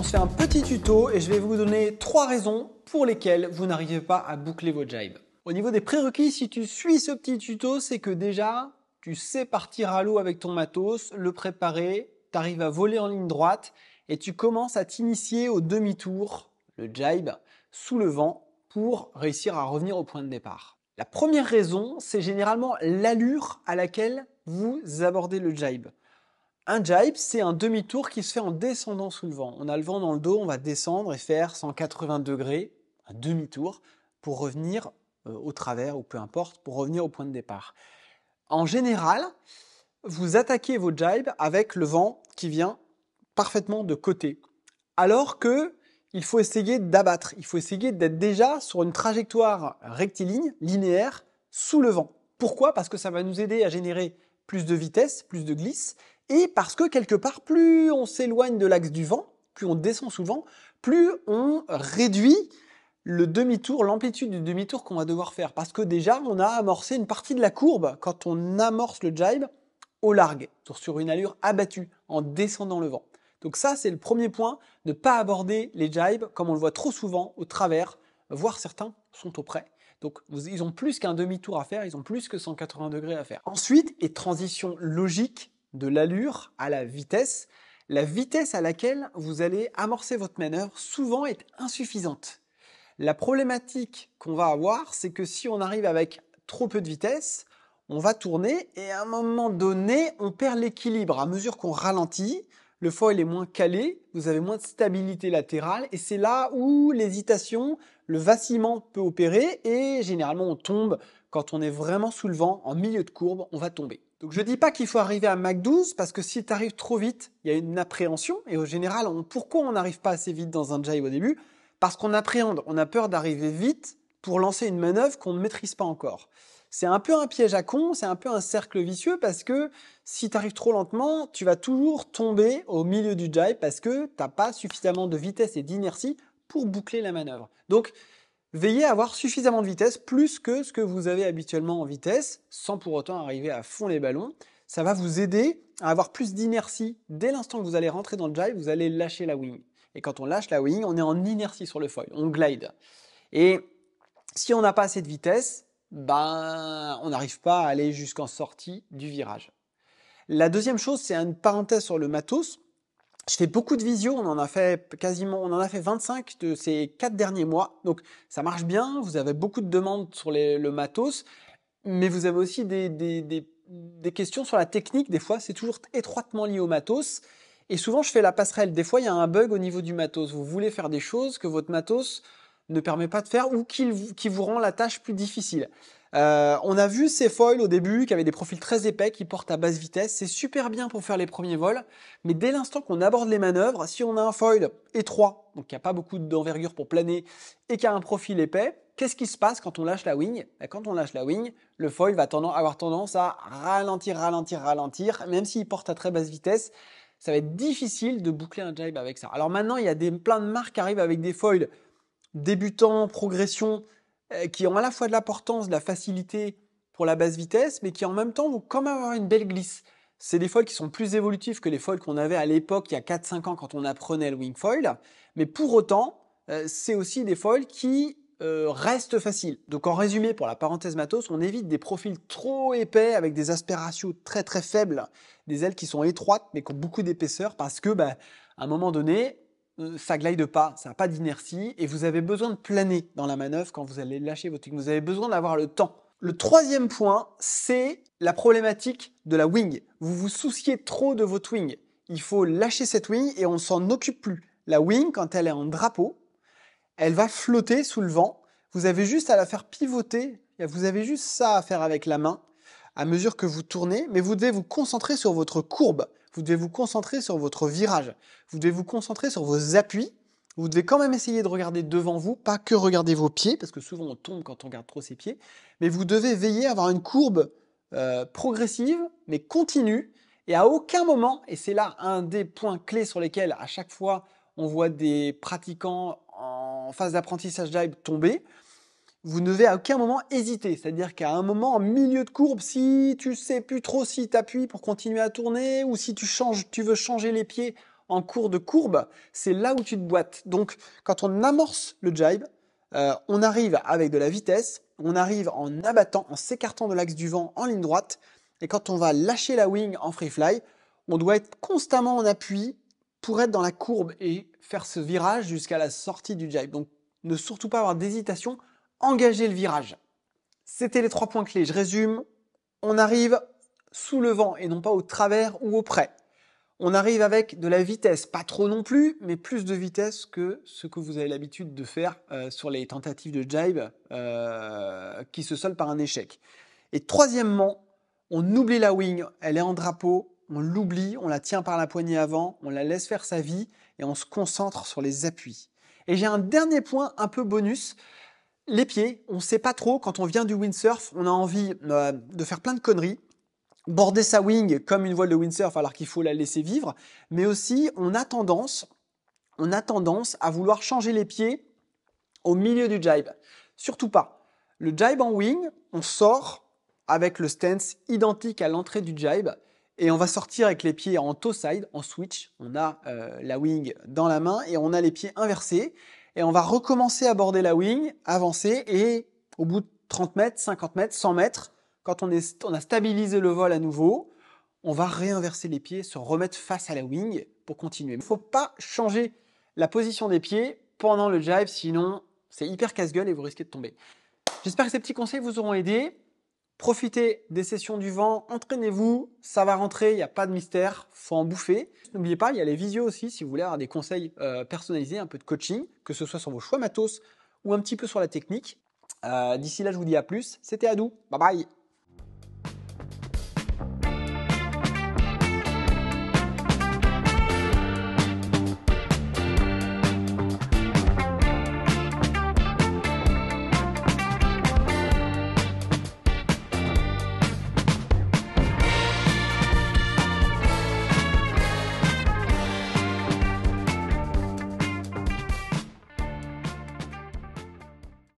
on se fait un petit tuto et je vais vous donner trois raisons pour lesquelles vous n'arrivez pas à boucler vos jibes. Au niveau des prérequis, si tu suis ce petit tuto, c'est que déjà, tu sais partir à l'eau avec ton matos, le préparer, tu arrives à voler en ligne droite et tu commences à t'initier au demi-tour, le jibe, sous le vent pour réussir à revenir au point de départ. La première raison, c'est généralement l'allure à laquelle vous abordez le jibe. Un jibe, c'est un demi-tour qui se fait en descendant sous le vent. On a le vent dans le dos, on va descendre et faire 180 degrés, un demi-tour, pour revenir euh, au travers ou peu importe, pour revenir au point de départ. En général, vous attaquez vos jibes avec le vent qui vient parfaitement de côté. Alors que il faut essayer d'abattre, il faut essayer d'être déjà sur une trajectoire rectiligne, linéaire, sous le vent. Pourquoi Parce que ça va nous aider à générer plus de vitesse, plus de glisse, et parce que quelque part, plus on s'éloigne de l'axe du vent, plus on descend souvent, plus on réduit le demi-tour, l'amplitude du demi-tour qu'on va devoir faire. Parce que déjà, on a amorcé une partie de la courbe quand on amorce le jibe au largue, sur une allure abattue, en descendant le vent. Donc ça, c'est le premier point, ne pas aborder les jibes comme on le voit trop souvent au travers, voire certains sont au près. Donc ils ont plus qu'un demi-tour à faire, ils ont plus que 180 degrés à faire. Ensuite, et transition logique, de l'allure à la vitesse, la vitesse à laquelle vous allez amorcer votre manœuvre souvent est insuffisante. La problématique qu'on va avoir, c'est que si on arrive avec trop peu de vitesse, on va tourner et à un moment donné, on perd l'équilibre. À mesure qu'on ralentit, le foil est moins calé, vous avez moins de stabilité latérale et c'est là où l'hésitation, le vacillement peut opérer et généralement on tombe quand on est vraiment sous le vent en milieu de courbe, on va tomber. Donc je ne dis pas qu'il faut arriver à Mach 12 parce que si tu arrives trop vite, il y a une appréhension. Et au général, pourquoi on n'arrive pas assez vite dans un jive au début Parce qu'on appréhende, on a peur d'arriver vite pour lancer une manœuvre qu'on ne maîtrise pas encore. C'est un peu un piège à con, c'est un peu un cercle vicieux parce que si tu arrives trop lentement, tu vas toujours tomber au milieu du jive parce que tu n'as pas suffisamment de vitesse et d'inertie pour boucler la manœuvre. Donc Veillez à avoir suffisamment de vitesse, plus que ce que vous avez habituellement en vitesse, sans pour autant arriver à fond les ballons. Ça va vous aider à avoir plus d'inertie. Dès l'instant que vous allez rentrer dans le jive, vous allez lâcher la wing. Et quand on lâche la wing, on est en inertie sur le foil, on glide. Et si on n'a pas assez de vitesse, ben, on n'arrive pas à aller jusqu'en sortie du virage. La deuxième chose, c'est une parenthèse sur le matos. Je fais beaucoup de visio, on en a fait quasiment, on en a fait 25 de ces quatre derniers mois. Donc ça marche bien, vous avez beaucoup de demandes sur le matos, mais vous avez aussi des, des, questions sur la technique. Des fois, c'est toujours étroitement lié au matos. Et souvent, je fais la passerelle. Des fois, il y a un bug au niveau du matos. Vous voulez faire des choses que votre matos ne permet pas de faire ou qui vous rend la tâche plus difficile. Euh, on a vu ces foils au début qui avaient des profils très épais, qui portent à basse vitesse. C'est super bien pour faire les premiers vols, mais dès l'instant qu'on aborde les manœuvres, si on a un foil étroit, donc qui a pas beaucoup d'envergure pour planer, et qui a un profil épais, qu'est-ce qui se passe quand on lâche la wing ben, Quand on lâche la wing, le foil va tendance, avoir tendance à ralentir, ralentir, ralentir, même s'il porte à très basse vitesse. Ça va être difficile de boucler un jibe avec ça. Alors maintenant, il y a des, plein de marques qui arrivent avec des foils débutants, progression, euh, qui ont à la fois de l'importance, de la facilité pour la basse vitesse, mais qui en même temps vont quand même avoir une belle glisse. C'est des foils qui sont plus évolutifs que les foils qu'on avait à l'époque, il y a 4-5 ans, quand on apprenait le wing foil. Mais pour autant, euh, c'est aussi des foils qui euh, restent faciles. Donc en résumé, pour la parenthèse matos, on évite des profils trop épais avec des aspirations très très faibles, des ailes qui sont étroites mais qui ont beaucoup d'épaisseur parce que, bah, à un moment donné, euh, ça glide pas, ça n'a pas d'inertie, et vous avez besoin de planer dans la manœuvre quand vous allez lâcher votre wing. Vous avez besoin d'avoir le temps. Le troisième point, c'est la problématique de la wing. Vous vous souciez trop de votre wing. Il faut lâcher cette wing et on s'en occupe plus. La wing, quand elle est en drapeau, elle va flotter sous le vent. Vous avez juste à la faire pivoter. Vous avez juste ça à faire avec la main à mesure que vous tournez, mais vous devez vous concentrer sur votre courbe vous devez vous concentrer sur votre virage, vous devez vous concentrer sur vos appuis, vous devez quand même essayer de regarder devant vous, pas que regarder vos pieds, parce que souvent on tombe quand on regarde trop ses pieds, mais vous devez veiller à avoir une courbe euh, progressive, mais continue, et à aucun moment, et c'est là un des points clés sur lesquels à chaque fois on voit des pratiquants en phase d'apprentissage d'hype tomber, vous ne devez à aucun moment hésiter. C'est-à-dire qu'à un moment, en milieu de courbe, si tu sais plus trop si tu appuies pour continuer à tourner ou si tu changes, tu veux changer les pieds en cours de courbe, c'est là où tu te boites. Donc, quand on amorce le jibe, euh, on arrive avec de la vitesse, on arrive en abattant, en s'écartant de l'axe du vent en ligne droite. Et quand on va lâcher la wing en free fly, on doit être constamment en appui pour être dans la courbe et faire ce virage jusqu'à la sortie du jibe. Donc, ne surtout pas avoir d'hésitation engager le virage. C'était les trois points clés. Je résume. On arrive sous le vent et non pas au travers ou au près. On arrive avec de la vitesse, pas trop non plus, mais plus de vitesse que ce que vous avez l'habitude de faire euh, sur les tentatives de jibe euh, qui se soldent par un échec. Et troisièmement, on oublie la wing, elle est en drapeau, on l'oublie, on la tient par la poignée avant, on la laisse faire sa vie et on se concentre sur les appuis. Et j'ai un dernier point un peu bonus, les pieds, on ne sait pas trop, quand on vient du windsurf, on a envie euh, de faire plein de conneries, border sa wing comme une voile de windsurf alors qu'il faut la laisser vivre, mais aussi on a tendance, on a tendance à vouloir changer les pieds au milieu du jibe. Surtout pas. Le jibe en wing, on sort avec le stance identique à l'entrée du jibe et on va sortir avec les pieds en toe side, en switch. On a euh, la wing dans la main et on a les pieds inversés et on va recommencer à border la wing, avancer et au bout de 30 mètres, 50 mètres, 100 mètres, quand on, a stabilisé le vol à nouveau, on va réinverser les pieds, se remettre face à la wing pour continuer. Il ne faut pas changer la position des pieds pendant le jive, sinon c'est hyper casse-gueule et vous risquez de tomber. J'espère que ces petits conseils vous auront aidé. Profitez des sessions du vent, entraînez-vous, ça va rentrer, il n'y a pas de mystère, faut en bouffer. N'oubliez pas, il y a les visios aussi si vous voulez avoir des conseils euh, personnalisés, un peu de coaching, que ce soit sur vos choix matos ou un petit peu sur la technique. Euh, d'ici là, je vous dis à plus. C'était Adou. Bye bye.